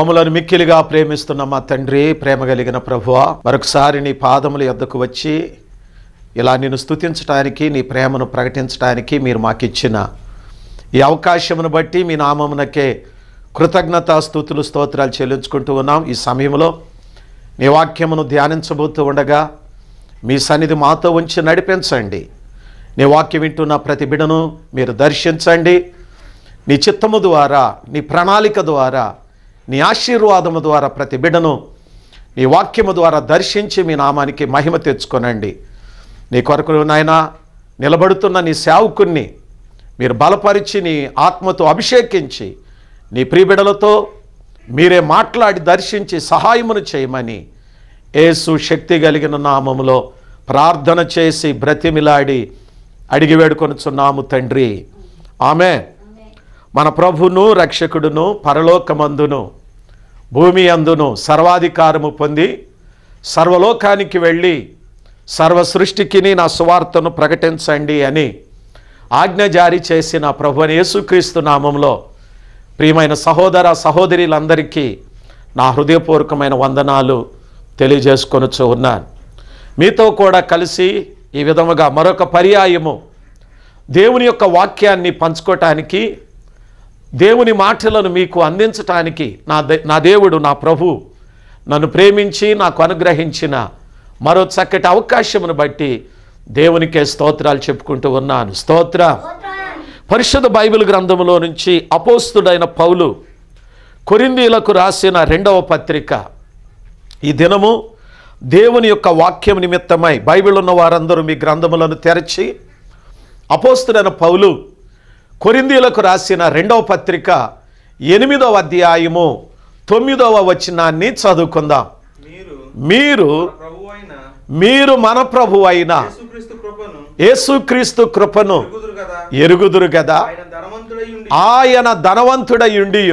మమ్మలను మిక్కిలిగా ప్రేమిస్తున్న మా తండ్రి ప్రేమ కలిగిన ప్రభువ మరొకసారి నీ పాదముల ఎద్దకు వచ్చి ఇలా నేను స్థుతించడానికి నీ ప్రేమను ప్రకటించడానికి మీరు మాకిచ్చిన ఈ అవకాశమును బట్టి మీ నామమునకే కృతజ్ఞత స్థుతులు స్తోత్రాలు చెల్లించుకుంటూ ఉన్నాం ఈ సమయంలో నీ వాక్యమును ధ్యానించబోతూ ఉండగా మీ సన్నిధి మాతో ఉంచి నడిపించండి నీ వాక్యం వింటున్న ప్రతి బిడను మీరు దర్శించండి నీ చిత్తము ద్వారా నీ ప్రణాళిక ద్వారా నీ ఆశీర్వాదము ద్వారా ప్రతి బిడ్డను నీ వాక్యము ద్వారా దర్శించి మీ నామానికి మహిమ తెచ్చుకొనండి నీ కొరకు నాయన నిలబడుతున్న నీ సేవకుణ్ణి మీరు బలపరిచి నీ ఆత్మతో అభిషేకించి నీ ప్రియబిడలతో మీరే మాట్లాడి దర్శించి సహాయమును చేయమని ఏసు శక్తి కలిగిన నామములో ప్రార్థన చేసి బ్రతిమిలాడి అడిగి వేడుకొనుచున్నాము తండ్రి ఆమె మన ప్రభును రక్షకుడును పరలోకమందును భూమి అందును సర్వాధికారము పొంది సర్వలోకానికి వెళ్ళి సర్వ నా సువార్తను ప్రకటించండి అని ఆజ్ఞ జారీ చేసిన ప్రభుని యేసుక్రీస్తు నామంలో ప్రియమైన సహోదర సహోదరులందరికీ నా హృదయపూర్వకమైన వందనాలు తెలియజేసుకొనుచు ఉన్నాను మీతో కూడా కలిసి ఈ విధముగా మరొక పర్యాయము దేవుని యొక్క వాక్యాన్ని పంచుకోవటానికి దేవుని మాటలను మీకు అందించటానికి నా దే నా దేవుడు నా ప్రభు నన్ను ప్రేమించి నాకు అనుగ్రహించిన మరో చక్కటి అవకాశమును బట్టి దేవునికే స్తోత్రాలు చెప్పుకుంటూ ఉన్నాను స్తోత్ర పరిషత్ బైబిల్ గ్రంథంలో నుంచి అపోస్తుడైన పౌలు కొరిందీలకు రాసిన రెండవ పత్రిక ఈ దినము దేవుని యొక్క వాక్యం నిమిత్తమై బైబిల్ ఉన్న వారందరూ మీ గ్రంథములను తెరచి అపోస్తుడైన పౌలు కొరిందీలకు రాసిన రెండవ పత్రిక ఎనిమిదవ అధ్యాయము తొమ్మిదవ వచనాన్ని చదువుకుందాం మీరు మీరు మన ప్రభు అయిన యేసుక్రీస్తు కృపను ఎరుగుదురు కదా ఆయన ధనవంతుడయుండి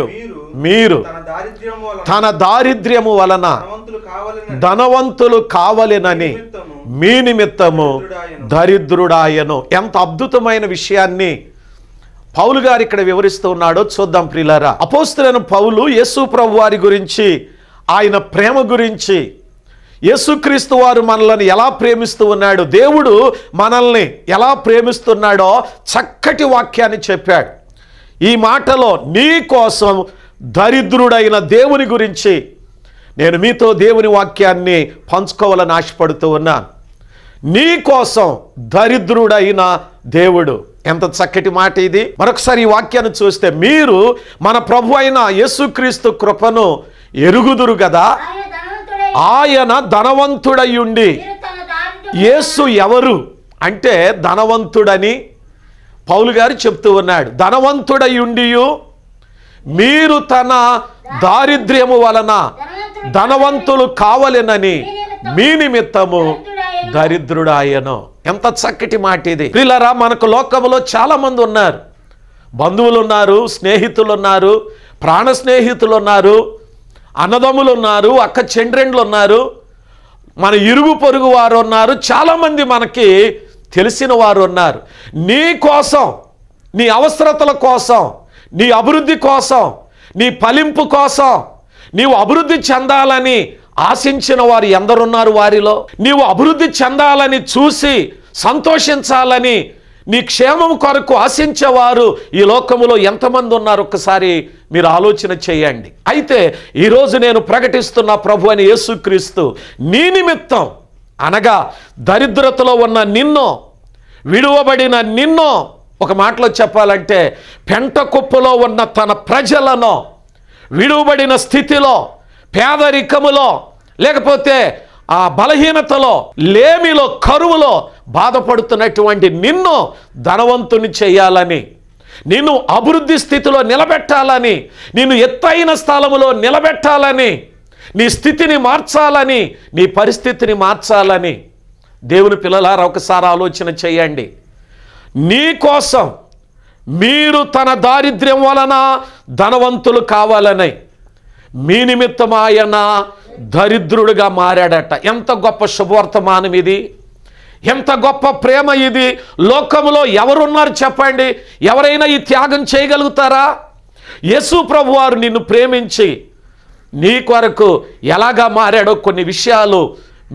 మీరు తన దారిద్ర్యము వలన ధనవంతులు కావలెనని మీ నిమిత్తము దరిద్రుడాయను ఎంత అద్భుతమైన విషయాన్ని పౌలు గారు ఇక్కడ వివరిస్తూ ఉన్నాడో చూద్దాం ప్రిలారా అపోస్తులైన పౌలు యేసు ప్రభు వారి గురించి ఆయన ప్రేమ గురించి యేసుక్రీస్తు వారు మనల్ని ఎలా ప్రేమిస్తూ ఉన్నాడు దేవుడు మనల్ని ఎలా ప్రేమిస్తున్నాడో చక్కటి వాక్యాన్ని చెప్పాడు ఈ మాటలో నీ కోసం దరిద్రుడైన దేవుని గురించి నేను మీతో దేవుని వాక్యాన్ని పంచుకోవాలని ఆశపడుతూ ఉన్నాను నీ కోసం దరిద్రుడైన దేవుడు ఎంత చక్కటి మాట ఇది మరొకసారి ఈ వాక్యాన్ని చూస్తే మీరు మన ప్రభు అయిన యేసుక్రీస్తు కృపను ఎరుగుదురు కదా ఆయన ధనవంతుడయ్యుండి యేసు ఎవరు అంటే ధనవంతుడని పౌలు గారు చెప్తూ ఉన్నాడు ధనవంతుడయ్యుండి మీరు తన దారిద్ర్యము వలన ధనవంతులు కావలేనని మీ నిమిత్తము దరిద్రుడాయను ఎంత చక్కటి మాట ఇది పిల్లరా మనకు లోకంలో చాలామంది ఉన్నారు బంధువులు ఉన్నారు స్నేహితులు ఉన్నారు ప్రాణ స్నేహితులు ఉన్నారు అన్నదమ్ములు ఉన్నారు అక్క చెండ్రెండ్లు ఉన్నారు మన ఇరుగు పొరుగు వారు ఉన్నారు చాలామంది మనకి తెలిసిన వారు ఉన్నారు నీ కోసం నీ అవసరతల కోసం నీ అభివృద్ధి కోసం నీ ఫలింపు కోసం నీవు అభివృద్ధి చెందాలని ఆశించిన వారు ఎందరున్నారు వారిలో నీవు అభివృద్ధి చెందాలని చూసి సంతోషించాలని నీ క్షేమం కొరకు ఆశించేవారు ఈ లోకములో ఎంతమంది ఉన్నారు ఒక్కసారి మీరు ఆలోచన చేయండి అయితే ఈరోజు నేను ప్రకటిస్తున్న ప్రభు అని యేసుక్రీస్తు నీ నిమిత్తం అనగా దరిద్రతలో ఉన్న నిన్నో విడువబడిన నిన్నో ఒక మాటలో చెప్పాలంటే పెంట కుప్పలో ఉన్న తన ప్రజలను విడువబడిన స్థితిలో పేదరికములో లేకపోతే ఆ బలహీనతలో లేమిలో కరువులో బాధపడుతున్నటువంటి నిన్ను ధనవంతుని చేయాలని నిన్ను అభివృద్ధి స్థితిలో నిలబెట్టాలని నిన్ను ఎత్తైన స్థలములో నిలబెట్టాలని నీ స్థితిని మార్చాలని నీ పరిస్థితిని మార్చాలని దేవుని పిల్లలారు ఒకసారి ఆలోచన చేయండి నీ కోసం మీరు తన దారిద్ర్యం వలన ధనవంతులు కావాలని మీ నిమిత్తం ఆయన దరిద్రుడిగా మారాడట ఎంత గొప్ప శుభవర్తమానం ఇది ఎంత గొప్ప ప్రేమ ఇది లోకంలో ఎవరున్నారు చెప్పండి ఎవరైనా ఈ త్యాగం చేయగలుగుతారా యేసు ప్రభు వారు నిన్ను ప్రేమించి నీ కొరకు ఎలాగా మారాడో కొన్ని విషయాలు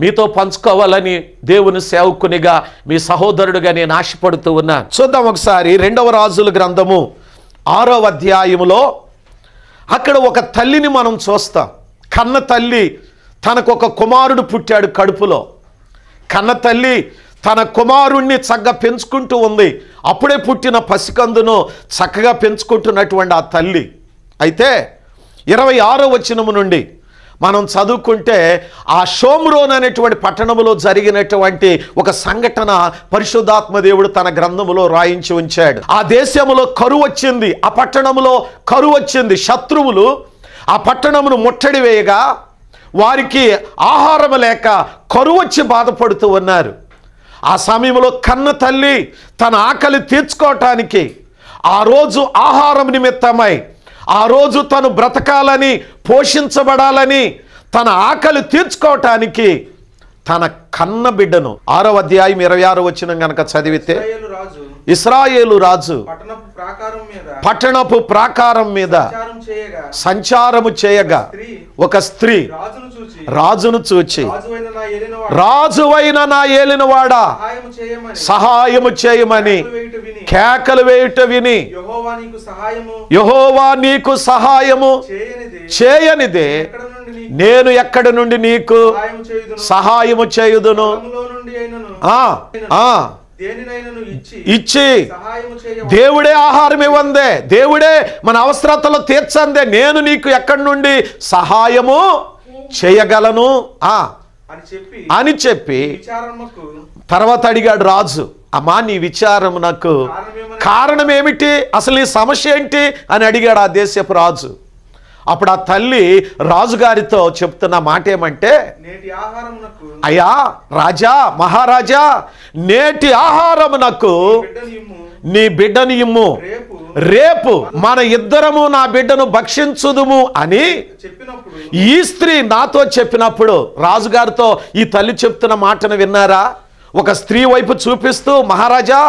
మీతో పంచుకోవాలని దేవుని సేవకునిగా మీ సహోదరుడిగా నేను ఆశపడుతూ ఉన్నా చూద్దాం ఒకసారి రెండవ రాజుల గ్రంథము ఆరో అధ్యాయములో అక్కడ ఒక తల్లిని మనం చూస్తాం కన్న తల్లి తనకు ఒక కుమారుడు పుట్టాడు కడుపులో కన్న తల్లి తన కుమారుణ్ణి చక్కగా పెంచుకుంటూ ఉంది అప్పుడే పుట్టిన పసికందును చక్కగా పెంచుకుంటున్నటువంటి ఆ తల్లి అయితే ఇరవై ఆరో వచనము నుండి మనం చదువుకుంటే ఆ షోమ్రోన్ అనేటువంటి పట్టణంలో జరిగినటువంటి ఒక సంఘటన పరిశుద్ధాత్మ దేవుడు తన గ్రంథములో రాయించి ఉంచాడు ఆ దేశంలో కరువు వచ్చింది ఆ పట్టణంలో కరువు వచ్చింది శత్రువులు ఆ పట్టణమును ముట్టడి వేయగా వారికి ఆహారం లేక కరువు వచ్చి బాధపడుతూ ఉన్నారు ఆ సమయంలో కన్న తల్లి తన ఆకలి తీర్చుకోవటానికి ఆ రోజు ఆహారం నిమిత్తమై ఆ రోజు తను బ్రతకాలని పోషించబడాలని తన ఆకలి తీర్చుకోవటానికి తన కన్న బిడ్డను ఆరో అధ్యాయం ఇరవై ఆరు వచ్చిన కనుక చదివితే రాజు ఇస్రాయేలు రాజు పట్టణపు ప్రాకారం మీద సంచారము చేయగా ఒక స్త్రీ రాజును చూచి రాజువైన నా ఏలినవాడా సహాయము చేయమని కేకలు వేయుట విని యహోవా నీకు సహాయము చేయనిదే నేను ఎక్కడి నుండి నీకు సహాయము చేయుదును ఇచ్చి దేవుడే ఆహారం ఇవ్వందే దేవుడే మన అవసరతలు తీర్చందే నేను నీకు ఎక్కడి నుండి సహాయము చేయగలను ఆ అని చెప్పి తర్వాత అడిగాడు రాజు అమ్మా నీ విచారం నాకు కారణం ఏమిటి అసలు నీ సమస్య ఏంటి అని అడిగాడు ఆ దేశపు రాజు అప్పుడు ఆ తల్లి రాజుగారితో చెప్తున్న మాట ఏమంటే అయ్యా రాజా మహారాజా నేటి ఆహారమునకు నాకు నీ బిడ్డను ఇమ్ము రేపు మన ఇద్దరము నా బిడ్డను భక్షించుదుము అని ఈ స్త్రీ నాతో చెప్పినప్పుడు రాజుగారితో ఈ తల్లి చెప్తున్న మాటను విన్నారా ఒక స్త్రీ వైపు చూపిస్తూ మహారాజా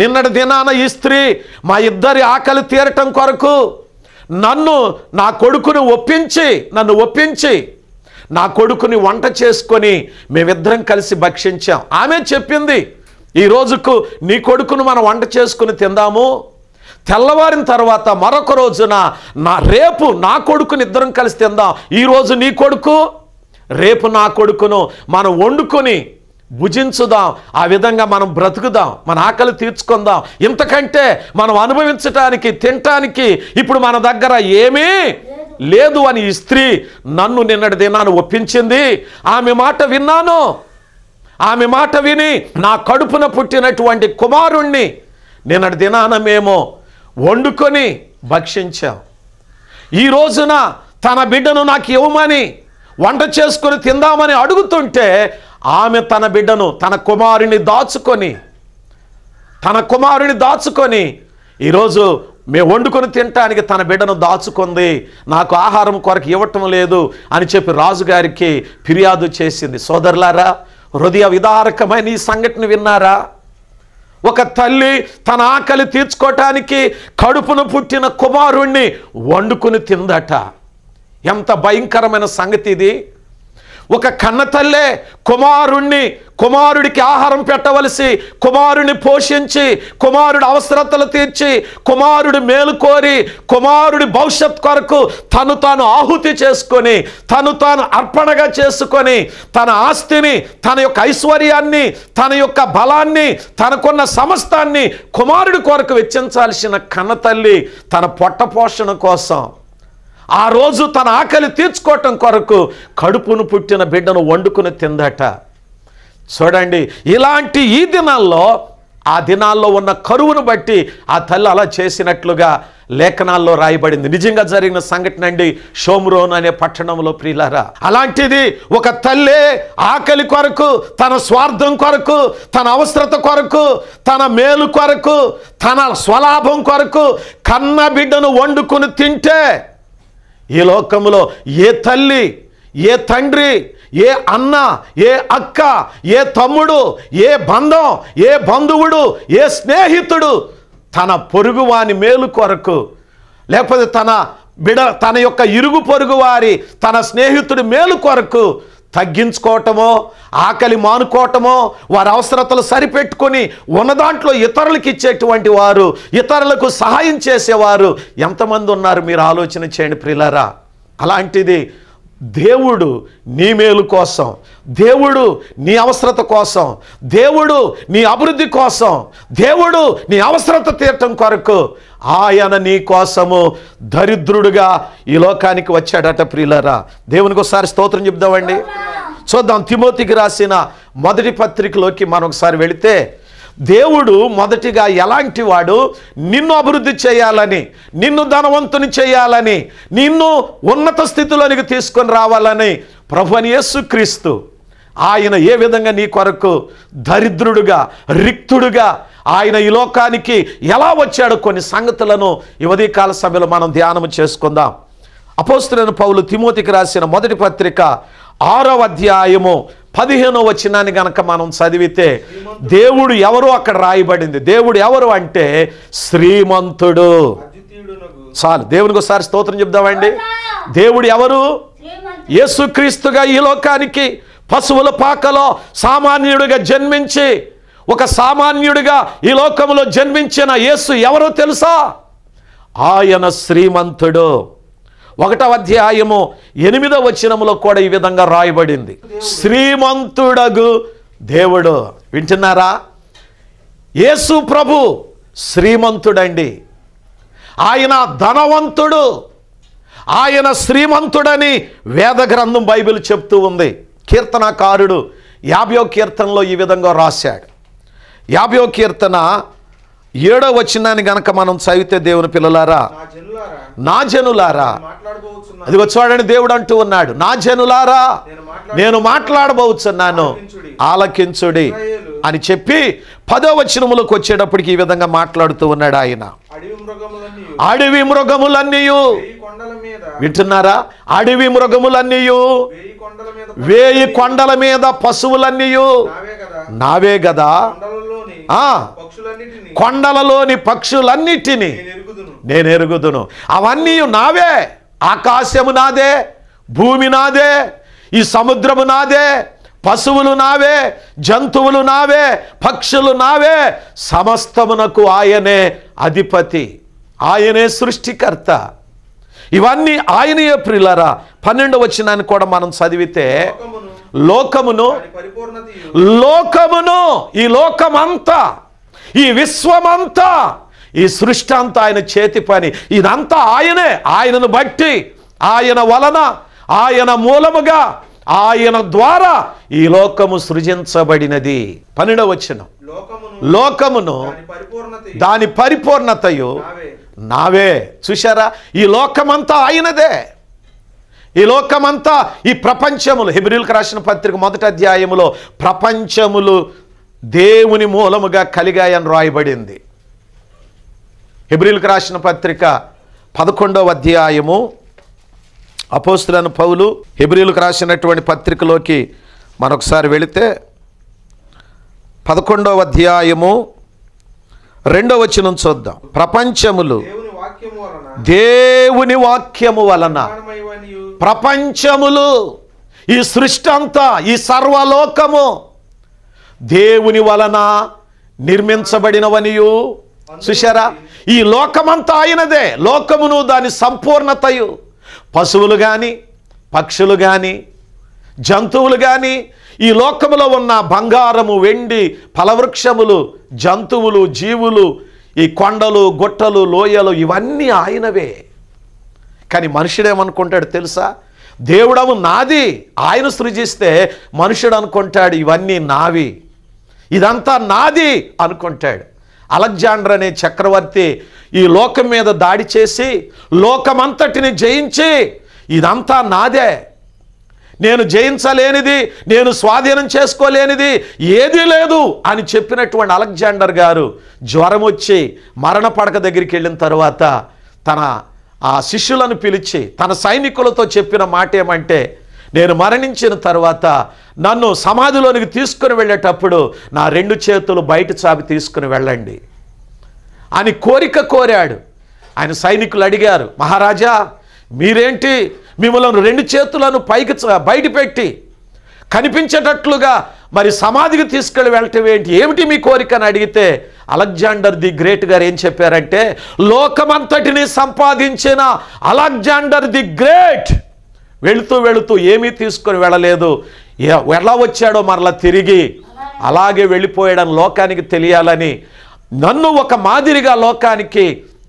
నిన్నటి దినాన ఈ స్త్రీ మా ఇద్దరి ఆకలి తీరటం కొరకు నన్ను నా కొడుకును ఒప్పించి నన్ను ఒప్పించి నా కొడుకుని వంట చేసుకొని మేమిద్దరం కలిసి భక్షించాం ఆమె చెప్పింది ఈ రోజుకు నీ కొడుకును మనం వంట చేసుకుని తిందాము తెల్లవారిన తర్వాత మరొక రోజున నా రేపు నా కొడుకుని ఇద్దరం కలిసి తిందాం ఈరోజు నీ కొడుకు రేపు నా కొడుకును మనం వండుకొని భుజించుదాం ఆ విధంగా మనం బ్రతుకుదాం మన ఆకలి తీర్చుకుందాం ఇంతకంటే మనం అనుభవించటానికి తినటానికి ఇప్పుడు మన దగ్గర ఏమీ లేదు అని ఈ స్త్రీ నన్ను నిన్నటి దినాన్ని ఒప్పించింది ఆమె మాట విన్నాను ఆమె మాట విని నా కడుపున పుట్టినటువంటి కుమారుణ్ణి నిన్నటి దినాన మేము వండుకొని భక్షించాం ఈ రోజున తన బిడ్డను నాకు ఇవ్వమని వంట చేసుకొని తిందామని అడుగుతుంటే ఆమె తన బిడ్డను తన కుమారుని దాచుకొని తన కుమారుని దాచుకొని ఈరోజు మేము వండుకొని తినటానికి తన బిడ్డను దాచుకుంది నాకు ఆహారం కొరకు ఇవ్వటం లేదు అని చెప్పి రాజుగారికి ఫిర్యాదు చేసింది సోదరులారా హృదయ విదారకమైన ఈ సంఘటన విన్నారా ఒక తల్లి తన ఆకలి తీర్చుకోవటానికి కడుపును పుట్టిన కుమారుణ్ణి వండుకుని తిందట ఎంత భయంకరమైన సంగతి ఇది ఒక కన్న తల్లే కుమారుణ్ణి కుమారుడికి ఆహారం పెట్టవలసి కుమారుని పోషించి కుమారుడి అవసరతలు తీర్చి కుమారుడి మేలు కోరి కుమారుడి భవిష్యత్ కొరకు తను తాను ఆహుతి చేసుకొని తను తాను అర్పణగా చేసుకొని తన ఆస్తిని తన యొక్క ఐశ్వర్యాన్ని తన యొక్క బలాన్ని తనకున్న సమస్తాన్ని కుమారుడి కొరకు వెచ్చించాల్సిన కన్న తల్లి తన పొట్ట పోషణ కోసం ఆ రోజు తన ఆకలి తీర్చుకోవటం కొరకు కడుపును పుట్టిన బిడ్డను వండుకుని తిందట చూడండి ఇలాంటి ఈ దినాల్లో ఆ దినాల్లో ఉన్న కరువును బట్టి ఆ తల్లి అలా చేసినట్లుగా లేఖనాల్లో రాయబడింది నిజంగా జరిగిన సంఘటన అండి షోమ్రోన్ అనే పట్టణంలో ప్రియులారా అలాంటిది ఒక తల్లే ఆకలి కొరకు తన స్వార్థం కొరకు తన అవసరత కొరకు తన మేలు కొరకు తన స్వలాభం కొరకు కన్న బిడ్డను వండుకుని తింటే ఈ లోకములో ఏ తల్లి ఏ తండ్రి ఏ అన్న ఏ అక్క ఏ తమ్ముడు ఏ బంధం ఏ బంధువుడు ఏ స్నేహితుడు తన పొరుగువాని మేలు కొరకు లేకపోతే తన బిడ తన యొక్క ఇరుగు పొరుగు వారి తన స్నేహితుడి మేలు కొరకు తగ్గించుకోవటమో ఆకలి మానుకోవటమో వారి అవసరతలు సరిపెట్టుకొని దాంట్లో ఇతరులకు ఇచ్చేటువంటి వారు ఇతరులకు సహాయం చేసేవారు ఎంతమంది ఉన్నారు మీరు ఆలోచన చేయండి ప్రిలరా అలాంటిది దేవుడు నీ మేలు కోసం దేవుడు నీ అవసరత కోసం దేవుడు నీ అభివృద్ధి కోసం దేవుడు నీ అవసరత తీర్చడం కొరకు ఆయన నీ కోసము దరిద్రుడుగా ఈ లోకానికి వచ్చాడట ప్రియులరా దేవునికి ఒకసారి స్తోత్రం చెప్దామండి చూద్దాం తిమోతికి రాసిన మొదటి పత్రికలోకి మనం ఒకసారి వెళితే దేవుడు మొదటిగా ఎలాంటి వాడు నిన్ను అభివృద్ధి చేయాలని నిన్ను ధనవంతుని చేయాలని నిన్ను ఉన్నత స్థితిలోనికి తీసుకొని రావాలని ప్రభు అని యేసుక్రీస్తు ఆయన ఏ విధంగా నీ కొరకు దరిద్రుడుగా రిక్తుడుగా ఆయన ఈ లోకానికి ఎలా వచ్చాడు కొన్ని సంగతులను ఈ కాల సభ్యులు మనం ధ్యానం చేసుకుందాం అపోస్తులైన పౌలు తిమోతికి రాసిన మొదటి పత్రిక ఆరవ అధ్యాయము పదిహేనో వచ్చినాన్ని గనక మనం చదివితే దేవుడు ఎవరు అక్కడ రాయబడింది దేవుడు ఎవరు అంటే శ్రీమంతుడు చాలు దేవునికి ఒకసారి స్తోత్రం చెప్దామండి దేవుడు ఎవరు యేసుక్రీస్తుగా ఈ లోకానికి పశువుల పాకలో సామాన్యుడిగా జన్మించి ఒక సామాన్యుడిగా ఈ లోకంలో జన్మించిన యేసు ఎవరో తెలుసా ఆయన శ్రీమంతుడు ఒకటవ అధ్యాయము ఎనిమిదవ వచనములో కూడా ఈ విధంగా రాయబడింది శ్రీమంతుడగు దేవుడు వింటున్నారా యేసు ప్రభు శ్రీమంతుడండి ఆయన ధనవంతుడు ఆయన శ్రీమంతుడని వేదగ్రంథం బైబిల్ చెప్తూ ఉంది కీర్తనకారుడు యాభయో కీర్తనలో ఈ విధంగా రాశాడు యాభయో కీర్తన ఏడో వచనాన్ని గనక మనం చదివితే దేవుని పిల్లలారా నా జనులారా అదిగో చూడని దేవుడు అంటూ ఉన్నాడు నా జనులారా నేను మాట్లాడబోచున్నాను ఆలకించుడి అని చెప్పి పదో వచ్చినములకు వచ్చేటప్పటికి ఈ విధంగా మాట్లాడుతూ ఉన్నాడు ఆయన అడవి మృగములన్నీ వింటున్నారా అడవి మృగములన్నీ వేయి కొండల మీద పశువులన్నీ నావే కదా కొండలలోని పక్షులన్నిటినీ నేను ఎరుగుదును అవన్నీ నావే ఆకాశము నాదే భూమి నాదే ఈ సముద్రము నాదే పశువులు నావే జంతువులు నావే పక్షులు నావే సమస్తమునకు ఆయనే అధిపతి ఆయనే సృష్టికర్త ఇవన్నీ ఆయనయే ప్రిలరా పన్నెండు వచ్చినాన్ని కూడా మనం చదివితే లోకమును లోకమును ఈ లోకమంతా ఈ విశ్వమంతా ఈ సృష్టి అంతా ఆయన చేతి పని ఇదంతా ఆయనే ఆయనను బట్టి ఆయన వలన ఆయన మూలముగా ఆయన ద్వారా ఈ లోకము సృజించబడినది పన్నెండవ వచ్చిన లోకమును దాని పరిపూర్ణతయు నావే చూశారా ఈ లోకమంతా ఆయనదే ఈ లోకమంతా ఈ ప్రపంచములు హిబ్రిల్కి రాసిన పత్రిక మొదటి అధ్యాయములో ప్రపంచములు దేవుని మూలముగా కలిగాయని రాయబడింది హిబ్రిల్కి రాసిన పత్రిక పదకొండవ అధ్యాయము అపోస్తులను పౌలు హిబ్రిలకు రాసినటువంటి పత్రికలోకి మరొకసారి వెళితే పదకొండవ అధ్యాయము రెండవ వచ్చిన చూద్దాం ప్రపంచములు దేవుని వాక్యము వలన ప్రపంచములు ఈ సృష్టి అంతా ఈ సర్వలోకము దేవుని వలన నిర్మించబడినవనియు చూశారా ఈ లోకమంతా ఆయనదే లోకమును దాని సంపూర్ణతయు పశువులు కానీ పక్షులు కానీ జంతువులు కానీ ఈ లోకములో ఉన్న బంగారము వెండి ఫలవృక్షములు జంతువులు జీవులు ఈ కొండలు గుట్టలు లోయలు ఇవన్నీ ఆయనవే కానీ మనుషుడేమనుకుంటాడు తెలుసా దేవుడము నాది ఆయన సృజిస్తే మనుషుడు అనుకుంటాడు ఇవన్నీ నావి ఇదంతా నాది అనుకుంటాడు అలెగ్జాండర్ అనే చక్రవర్తి ఈ లోకం మీద దాడి చేసి లోకమంతటిని జయించి ఇదంతా నాదే నేను జయించలేనిది నేను స్వాధీనం చేసుకోలేనిది ఏదీ లేదు అని చెప్పినటువంటి అలెగ్జాండర్ గారు జ్వరం వచ్చి మరణ పడక దగ్గరికి వెళ్ళిన తర్వాత తన ఆ శిష్యులను పిలిచి తన సైనికులతో చెప్పిన మాట ఏమంటే నేను మరణించిన తర్వాత నన్ను సమాధిలోనికి తీసుకుని వెళ్ళేటప్పుడు నా రెండు చేతులు బయట చాపి తీసుకుని వెళ్ళండి అని కోరిక కోరాడు ఆయన సైనికులు అడిగారు మహారాజా మీరేంటి మిమ్మల్ని రెండు చేతులను పైకి బయట పెట్టి కనిపించేటట్లుగా మరి సమాధికి తీసుకెళ్ళి వెళ్ళటం ఏంటి ఏమిటి మీ కోరిక అని అడిగితే అలెగ్జాండర్ ది గ్రేట్ గారు ఏం చెప్పారంటే లోకమంతటిని సంపాదించిన అలెగ్జాండర్ ది గ్రేట్ వెళుతూ వెళుతూ ఏమీ తీసుకొని వెళ్ళలేదు ఎలా వచ్చాడో మరలా తిరిగి అలాగే వెళ్ళిపోయడం లోకానికి తెలియాలని నన్ను ఒక మాదిరిగా లోకానికి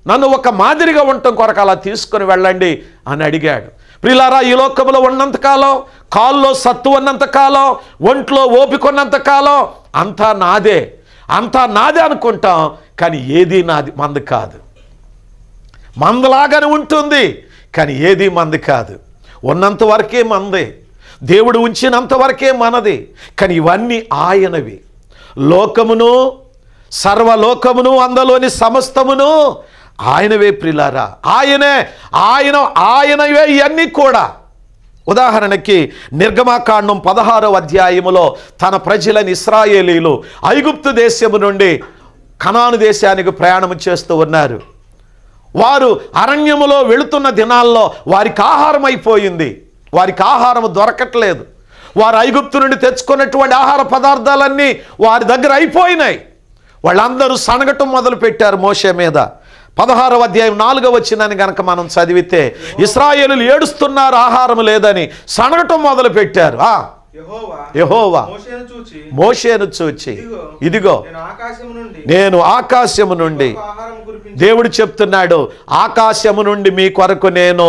నన్ను ఒక మాదిరిగా ఉండటం కొరకు అలా తీసుకొని వెళ్ళండి అని అడిగాడు ప్రిలారా ఈ లోకంలో ఉన్నంతకాలం కాల్లో సత్తు ఉన్నంతకాలం ఒంట్లో ఓపికొన్నంతకాలం అంతా నాదే అంతా నాదే అనుకుంటాం కానీ ఏది నాది మంది కాదు మందలాగానే ఉంటుంది కానీ ఏది మంది కాదు ఉన్నంత వరకే మనదే దేవుడు ఉంచినంత వరకే మనది కానీ ఇవన్నీ ఆయనవి లోకమును సర్వలోకమును అందులోని సమస్తమును ఆయనవే ప్రిలారా ఆయనే ఆయన ఆయనవే ఇవన్నీ కూడా ఉదాహరణకి నిర్గమాకాండం పదహారవ అధ్యాయములో తన ప్రజలని ఇస్రాయేలీలు ఐగుప్తు దేశము నుండి కనాను దేశానికి ప్రయాణం చేస్తూ ఉన్నారు వారు అరణ్యములో వెళుతున్న దినాల్లో వారికి ఆహారం అయిపోయింది వారికి ఆహారం దొరకట్లేదు వారు ఐగుప్తు నుండి తెచ్చుకున్నటువంటి ఆహార పదార్థాలన్నీ వారి దగ్గర అయిపోయినాయి వాళ్ళందరూ సనగటం మొదలుపెట్టారు మోసే మీద పదహారవ అధ్యాయం నాలుగవ వచ్చిందని కనుక మనం చదివితే ఇస్రాయేలు ఏడుస్తున్నారు ఆహారం లేదని సనగటం మొదలుపెట్టారు యహోవా మోషేను చూచి ఇదిగో నేను ఆకాశము నుండి దేవుడు చెప్తున్నాడు ఆకాశము నుండి మీ కొరకు నేను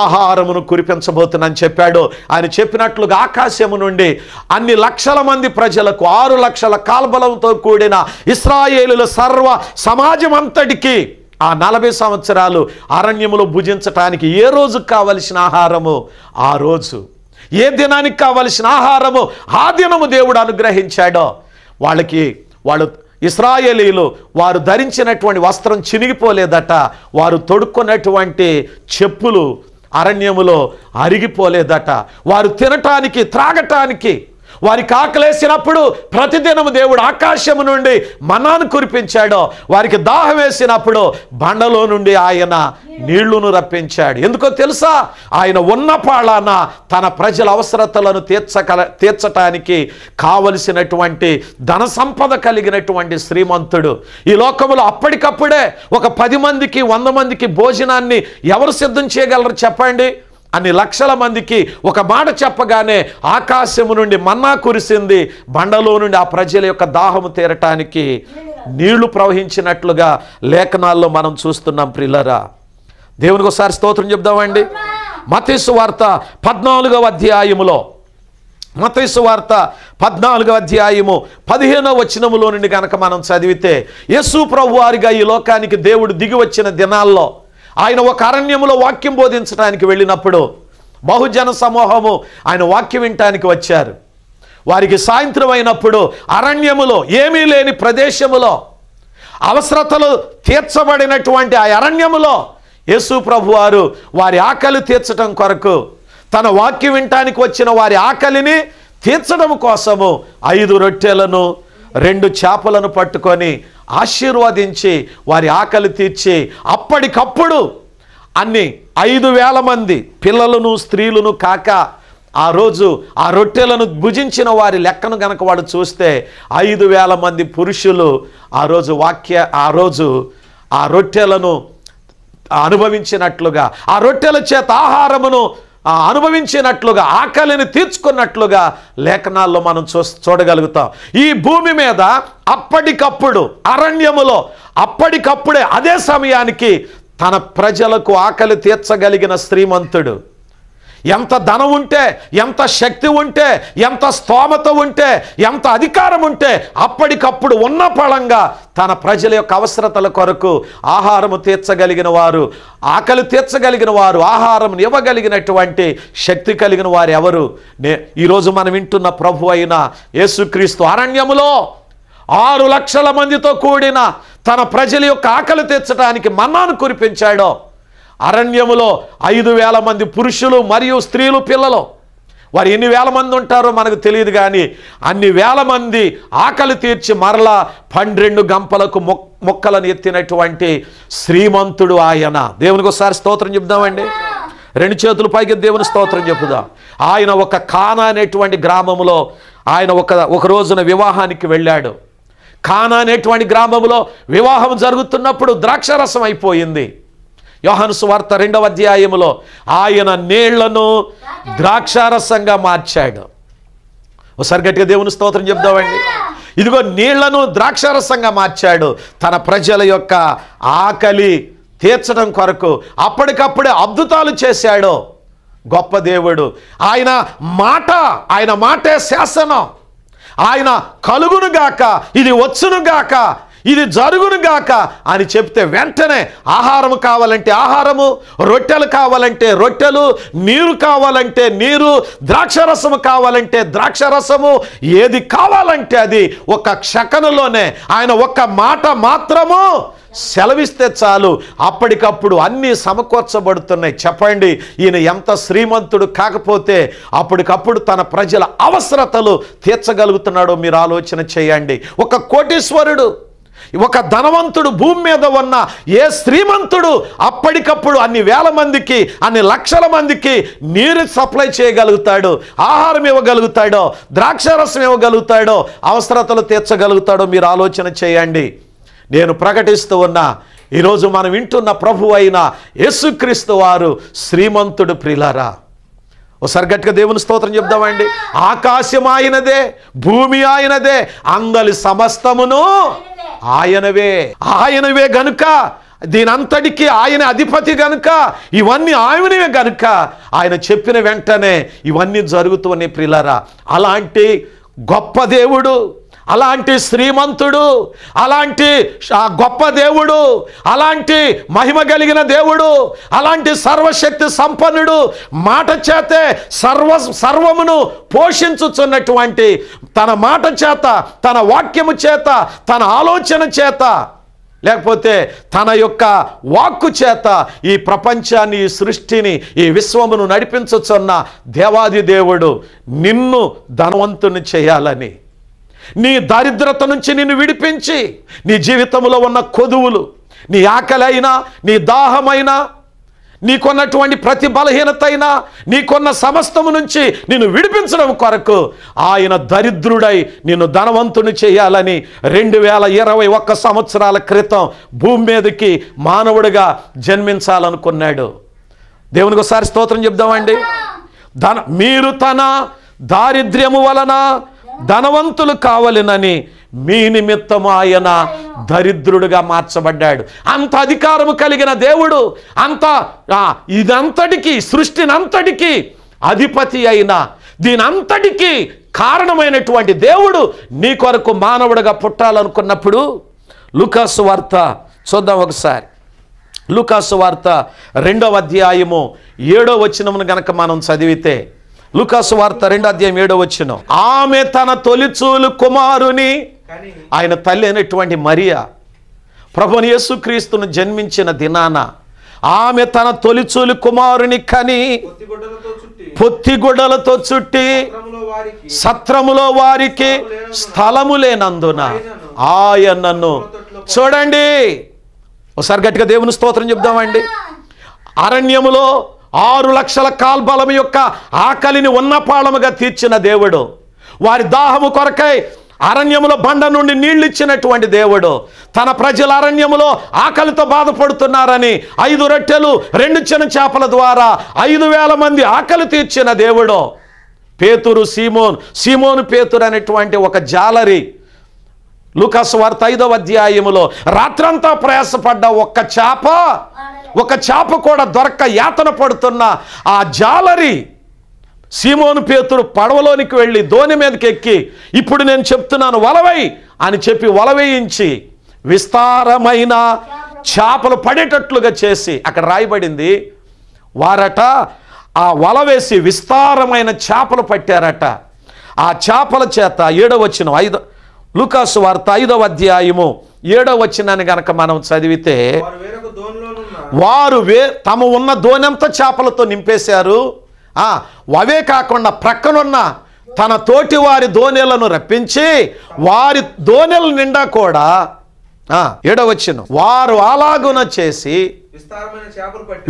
ఆహారమును కురిపించబోతున్నాను చెప్పాడు ఆయన చెప్పినట్లుగా ఆకాశము నుండి అన్ని లక్షల మంది ప్రజలకు ఆరు లక్షల కాల్బలంతో కూడిన ఇస్రాయేలుల సర్వ సమాజం అంతటికి ఆ నలభై సంవత్సరాలు అరణ్యములో భుజించటానికి ఏ రోజు కావలసిన ఆహారము ఆ రోజు ఏ దినానికి కావలసిన ఆహారము ఆ దినము దేవుడు అనుగ్రహించాడో వాళ్ళకి వాళ్ళు ఇస్రాయేలీలు వారు ధరించినటువంటి వస్త్రం చినిగిపోలేదట వారు తొడుక్కున్నటువంటి చెప్పులు అరణ్యములో అరిగిపోలేదట వారు తినటానికి త్రాగటానికి వారి కాకలేసినప్పుడు ప్రతిదినము దేవుడు ఆకాశము నుండి మనాన్ని కురిపించాడో వారికి దాహం వేసినప్పుడు బండలో నుండి ఆయన నీళ్లును రప్పించాడు ఎందుకో తెలుసా ఆయన ఉన్న పాళాన తన ప్రజల అవసరతలను తీర్చక తీర్చటానికి కావలసినటువంటి ధన సంపద కలిగినటువంటి శ్రీమంతుడు ఈ లోకంలో అప్పటికప్పుడే ఒక పది మందికి వంద మందికి భోజనాన్ని ఎవరు సిద్ధం చేయగలరు చెప్పండి అని లక్షల మందికి ఒక మాట చెప్పగానే ఆకాశము నుండి మన్నా కురిసింది బండలో నుండి ఆ ప్రజల యొక్క దాహము తీరటానికి నీళ్లు ప్రవహించినట్లుగా లేఖనాల్లో మనం చూస్తున్నాం ప్రిల్లరా దేవునికి ఒకసారి స్తోత్రం చెప్దామండి మతీసు వార్త పద్నాలుగవ అధ్యాయములో మతీసు వార్త పద్నాలుగవ అధ్యాయము పదిహేనవ వచనములో నుండి కనుక మనం చదివితే యేసు ప్రభు వారిగా ఈ లోకానికి దేవుడు దిగి వచ్చిన దినాల్లో ఆయన ఒక అరణ్యములో వాక్యం బోధించడానికి వెళ్ళినప్పుడు బహుజన సమూహము ఆయన వాక్యం వినటానికి వచ్చారు వారికి సాయంత్రం అయినప్పుడు అరణ్యములో ఏమీ లేని ప్రదేశములో అవసరతలు తీర్చబడినటువంటి ఆ అరణ్యములో యేసు ప్రభు వారు వారి ఆకలి తీర్చడం కొరకు తన వాక్యం వినటానికి వచ్చిన వారి ఆకలిని తీర్చడం కోసము ఐదు రొట్టెలను రెండు చేపలను పట్టుకొని ఆశీర్వదించి వారి ఆకలి తీర్చి అప్పటికప్పుడు అన్ని ఐదు వేల మంది పిల్లలను స్త్రీలను కాక ఆ రోజు ఆ రొట్టెలను భుజించిన వారి లెక్కను గనక వాడు చూస్తే ఐదు వేల మంది పురుషులు ఆ రోజు వాక్య ఆ రోజు ఆ రొట్టెలను అనుభవించినట్లుగా ఆ రొట్టెల చేత ఆహారమును అనుభవించినట్లుగా ఆకలిని తీర్చుకున్నట్లుగా లేఖనాల్లో మనం చూ చూడగలుగుతాం ఈ భూమి మీద అప్పటికప్పుడు అరణ్యములో అప్పటికప్పుడే అదే సమయానికి తన ప్రజలకు ఆకలి తీర్చగలిగిన శ్రీమంతుడు ఎంత ధనం ఉంటే ఎంత శక్తి ఉంటే ఎంత స్తోమత ఉంటే ఎంత అధికారం ఉంటే అప్పటికప్పుడు ఉన్న ఫలంగా తన ప్రజల యొక్క అవసరతల కొరకు ఆహారము తీర్చగలిగిన వారు ఆకలి తీర్చగలిగిన వారు ఆహారం ఇవ్వగలిగినటువంటి శక్తి కలిగిన వారు ఎవరు నే ఈరోజు మనం వింటున్న ప్రభు అయిన యేసుక్రీస్తు అరణ్యములో ఆరు లక్షల మందితో కూడిన తన ప్రజల యొక్క ఆకలి తీర్చడానికి మన్నాను కురిపించాడో అరణ్యములో ఐదు వేల మంది పురుషులు మరియు స్త్రీలు పిల్లలు వారు ఎన్ని వేల మంది ఉంటారో మనకు తెలియదు కానీ అన్ని వేల మంది ఆకలి తీర్చి మరలా పన్నెండు గంపలకు మొక్కలను ఎత్తినటువంటి శ్రీమంతుడు ఆయన దేవునికి ఒకసారి స్తోత్రం చెప్దామండి రెండు చేతులు పైకి దేవుని స్తోత్రం చెప్పుదాం ఆయన ఒక కానా అనేటువంటి గ్రామంలో ఆయన ఒక ఒక రోజున వివాహానికి వెళ్ళాడు కానా అనేటువంటి గ్రామంలో వివాహం జరుగుతున్నప్పుడు ద్రాక్షరసం అయిపోయింది యోహను సువార్త రెండవ అధ్యాయములో ఆయన నీళ్లను ద్రాక్షారసంగా మార్చాడు ఒకసారి గట్టిగా దేవుని స్తోత్రం చెప్దామండి ఇదిగో నీళ్లను ద్రాక్షారసంగా మార్చాడు తన ప్రజల యొక్క ఆకలి తీర్చడం కొరకు అప్పటికప్పుడే అద్భుతాలు చేశాడు గొప్ప దేవుడు ఆయన మాట ఆయన మాటే శాసనం ఆయన కలుగునుగాక ఇది వచ్చునుగాక ఇది జరుగును గాక అని చెప్తే వెంటనే ఆహారం కావాలంటే ఆహారము రొట్టెలు కావాలంటే రొట్టెలు నీరు కావాలంటే నీరు ద్రాక్షరసము కావాలంటే ద్రాక్షరసము ఏది కావాలంటే అది ఒక క్షకనలోనే ఆయన ఒక్క మాట మాత్రము సెలవిస్తే చాలు అప్పటికప్పుడు అన్నీ సమకూర్చబడుతున్నాయి చెప్పండి ఈయన ఎంత శ్రీమంతుడు కాకపోతే అప్పటికప్పుడు తన ప్రజల అవసరతలు తీర్చగలుగుతున్నాడో మీరు ఆలోచన చేయండి ఒక కోటీశ్వరుడు ఒక ధనవంతుడు భూమి మీద ఉన్న ఏ శ్రీమంతుడు అప్పటికప్పుడు అన్ని వేల మందికి అన్ని లక్షల మందికి నీరు సప్లై చేయగలుగుతాడు ఆహారం ఇవ్వగలుగుతాడో ద్రాక్షారసం ఇవ్వగలుగుతాడో అవసరతలు తీర్చగలుగుతాడో మీరు ఆలోచన చేయండి నేను ప్రకటిస్తూ ఉన్న ఈరోజు మనం వింటున్న ప్రభు అయిన యేసుక్రీస్తు వారు శ్రీమంతుడు ప్రిలారా ఓ గట్టిగా దేవుని స్తోత్రం చెప్దామండి ఆకాశం ఆయనదే భూమి ఆయనదే అందరి సమస్తమును ఆయనవే ఆయనవే గనుక దీనంతటికి ఆయన అధిపతి గనుక ఇవన్నీ ఆయనవే గనుక ఆయన చెప్పిన వెంటనే ఇవన్నీ జరుగుతూ ఉన్నాయి ప్రిలరా అలాంటి గొప్ప దేవుడు అలాంటి శ్రీమంతుడు అలాంటి గొప్ప దేవుడు అలాంటి మహిమ కలిగిన దేవుడు అలాంటి సర్వశక్తి సంపన్నుడు మాట చేతే సర్వ సర్వమును పోషించుచున్నటువంటి తన మాట చేత తన వాక్యము చేత తన ఆలోచన చేత లేకపోతే తన యొక్క వాక్కు చేత ఈ ప్రపంచాన్ని ఈ సృష్టిని ఈ విశ్వమును నడిపించుచున్న దేవాది దేవుడు నిన్ను ధనవంతుని చేయాలని నీ దారిద్రత నుంచి నిన్ను విడిపించి నీ జీవితంలో ఉన్న కొదువులు నీ ఆకలైనా నీ దాహమైనా నీకున్నటువంటి ప్రతి బలహీనత అయినా నీకున్న సమస్తము నుంచి నిన్ను విడిపించడం కొరకు ఆయన దరిద్రుడై నిన్ను ధనవంతుని చేయాలని రెండు వేల ఇరవై ఒక్క సంవత్సరాల క్రితం భూమి మీదకి మానవుడిగా జన్మించాలనుకున్నాడు దేవునికి ఒకసారి స్తోత్రం చెప్దామండి ధన మీరు తన దారిద్ర్యము వలన ధనవంతులు కావలనని మీ నిమిత్తం ఆయన దరిద్రుడుగా మార్చబడ్డాడు అంత అధికారము కలిగిన దేవుడు అంత ఇదంతటికీ సృష్టినంతటికీ అధిపతి అయిన దీనంతటికీ కారణమైనటువంటి దేవుడు నీ కొరకు మానవుడిగా పుట్టాలనుకున్నప్పుడు లుకాసు వార్త చూద్దాం ఒకసారి లుకాసు వార్త రెండవ అధ్యాయము ఏడో వచ్చినమును గనక మనం చదివితే లుకాసు వార్త రెండు అధ్యాయం ఏడో వచ్చిన ఆమె తన తొలిచూలు కుమారుని ఆయన తల్లి అయినటువంటి మరియా ప్రభుని యేసుక్రీస్తును జన్మించిన దినాన ఆమె తన తొలిచూలు కుమారుని కని పొత్తిగుడ్డలతో చుట్టి సత్రములో వారికి స్థలము లేనందున ఆయనను చూడండి ఒకసారి గట్టిగా దేవుని స్తోత్రం చెప్దామండి అరణ్యములో ఆరు లక్షల కాల్బలము యొక్క ఆకలిని ఉన్నపాళముగా తీర్చిన దేవుడు వారి దాహము కొరకై అరణ్యములో బండ నుండి ఇచ్చినటువంటి దేవుడు తన ప్రజల అరణ్యములో ఆకలితో బాధపడుతున్నారని ఐదు రొట్టెలు రెండు చిన్న చేపల ద్వారా ఐదు వేల మంది ఆకలి తీర్చిన దేవుడు పేతురు సీమోన్ సీమోను పేతురు అనేటువంటి ఒక జాలరి లూకాసు వార్త ఐదవ అధ్యాయములో రాత్రంతా ప్రయాసపడ్డ ఒక్క చేప ఒక చేప కూడా దొరక్క యాతన పడుతున్న ఆ జాలరి సీమోను పేతుడు పడవలోనికి వెళ్ళి దోని మీదకి ఎక్కి ఇప్పుడు నేను చెప్తున్నాను వలవై అని చెప్పి వలవేయించి విస్తారమైన చేపలు పడేటట్లుగా చేసి అక్కడ రాయబడింది వారట ఆ వల వేసి విస్తారమైన చేపలు పట్టారట ఆ చేపల చేత ఏడవచ్చిన ఐదు లుకాసు వార్త ఐదవ అధ్యాయము ఏడవ వచ్చినాన్ని గనక మనం చదివితే వారు వే తమ ఉన్న దోనంతా చేపలతో నింపేశారు అవే కాకుండా ప్రక్కనున్న తన తోటి వారి ధోనిలను రప్పించి వారి దోణెల నిండా కూడా ఏడవచ్చును వారు అలాగున చేసి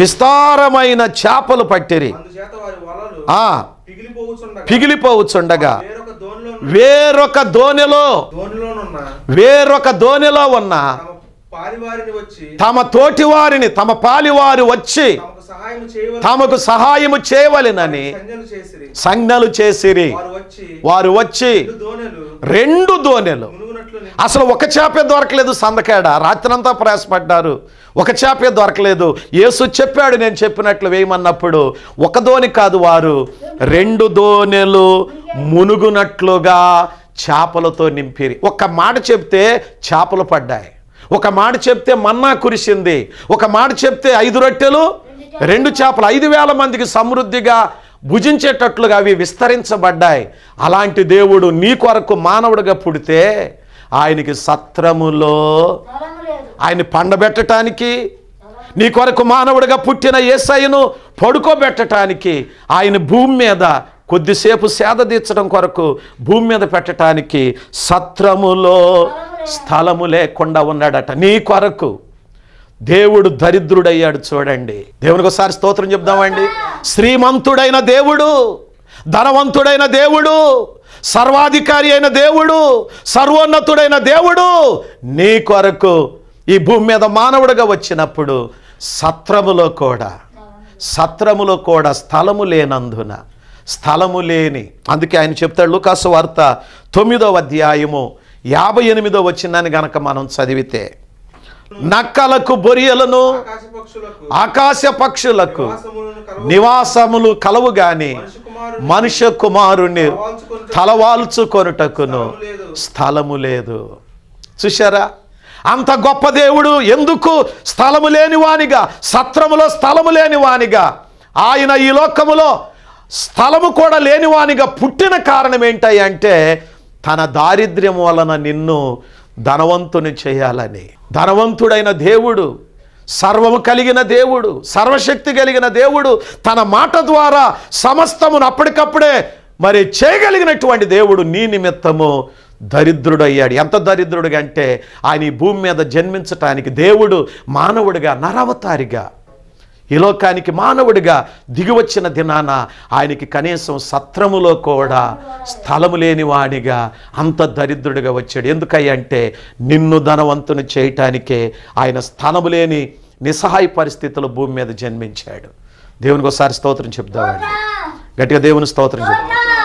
విస్తారమైన చేపలు పట్టిరి పిగిలిపోవచ్చుండగా వేరొక ధోనిలో వేరొక దోణిలో ఉన్న తమ తోటి వారిని తమ పాలివారు వచ్చి తమకు సహాయము చేయవలెనని సంజ్ఞలు చేసిరి వారు వచ్చి రెండు దోణెలు అసలు ఒక చేపే దొరకలేదు సందకాడ రాత్రంతా ప్రయాసపడ్డారు ఒక చేపే దొరకలేదు యేసు చెప్పాడు నేను చెప్పినట్లు వేయమన్నప్పుడు ఒక దోని కాదు వారు రెండు దోనెలు మునుగునట్లుగా చేపలతో నింపిరి ఒక మాట చెప్తే చేపలు పడ్డాయి ఒక మాట చెప్తే మన్నా కురిసింది ఒక మాట చెప్తే ఐదు రొట్టెలు రెండు చేపలు ఐదు వేల మందికి సమృద్ధిగా భుజించేటట్లుగా అవి విస్తరించబడ్డాయి అలాంటి దేవుడు నీ కొరకు మానవుడిగా పుడితే ఆయనకి సత్రములో ఆయన పండబెట్టడానికి నీ కొరకు మానవుడిగా పుట్టిన ఏసయ్యను పడుకోబెట్టడానికి ఆయన భూమి మీద కొద్దిసేపు సేద తీర్చడం కొరకు భూమి మీద పెట్టడానికి సత్రములో స్థలము లేకుండా ఉన్నాడట నీ కొరకు దేవుడు దరిద్రుడయ్యాడు చూడండి దేవునికి ఒకసారి స్తోత్రం చెప్దామండి శ్రీమంతుడైన దేవుడు ధనవంతుడైన దేవుడు సర్వాధికారి అయిన దేవుడు సర్వోన్నతుడైన దేవుడు నీ కొరకు ఈ భూమి మీద మానవుడిగా వచ్చినప్పుడు సత్రములో కూడా సత్రములో కూడా స్థలము లేనందున స్థలము లేని అందుకే ఆయన చెప్తాడు లుకాసు వార్త తొమ్మిదవ అధ్యాయము యాభై ఎనిమిదో వచ్చిందని గనక మనం చదివితే నక్కలకు బొరియలను ఆకాశ పక్షులకు నివాసములు కలవు గాని మనుష్య కుమారుణ్ణి తలవాల్చుకొనుటకును స్థలము లేదు చూశారా అంత గొప్ప దేవుడు ఎందుకు స్థలము లేని వానిగా సత్రములో స్థలము లేని వానిగా ఆయన ఈ లోకములో స్థలము కూడా లేని వానిగా పుట్టిన కారణం ఏంటంటే తన దారిద్ర్యం వలన నిన్ను ధనవంతుని చేయాలని ధనవంతుడైన దేవుడు సర్వము కలిగిన దేవుడు సర్వశక్తి కలిగిన దేవుడు తన మాట ద్వారా సమస్తమును అప్పటికప్పుడే మరి చేయగలిగినటువంటి దేవుడు నీ నిమిత్తము దరిద్రుడయ్యాడు ఎంత దరిద్రుడిగా అంటే ఆయన ఈ భూమి మీద జన్మించటానికి దేవుడు మానవుడిగా నరవతారిగా ఈ లోకానికి మానవుడిగా దిగివచ్చిన దినాన ఆయనకి కనీసం సత్రములో కూడా స్థలము లేనివాడిగా అంత దరిద్రుడిగా వచ్చాడు అంటే నిన్ను ధనవంతుని చేయటానికే ఆయన స్థలము లేని నిస్సహాయ పరిస్థితులు భూమి మీద జన్మించాడు దేవునికి ఒకసారి స్తోత్రం చెప్దామండి గట్టిగా దేవుని స్తోత్రం చెప్తాం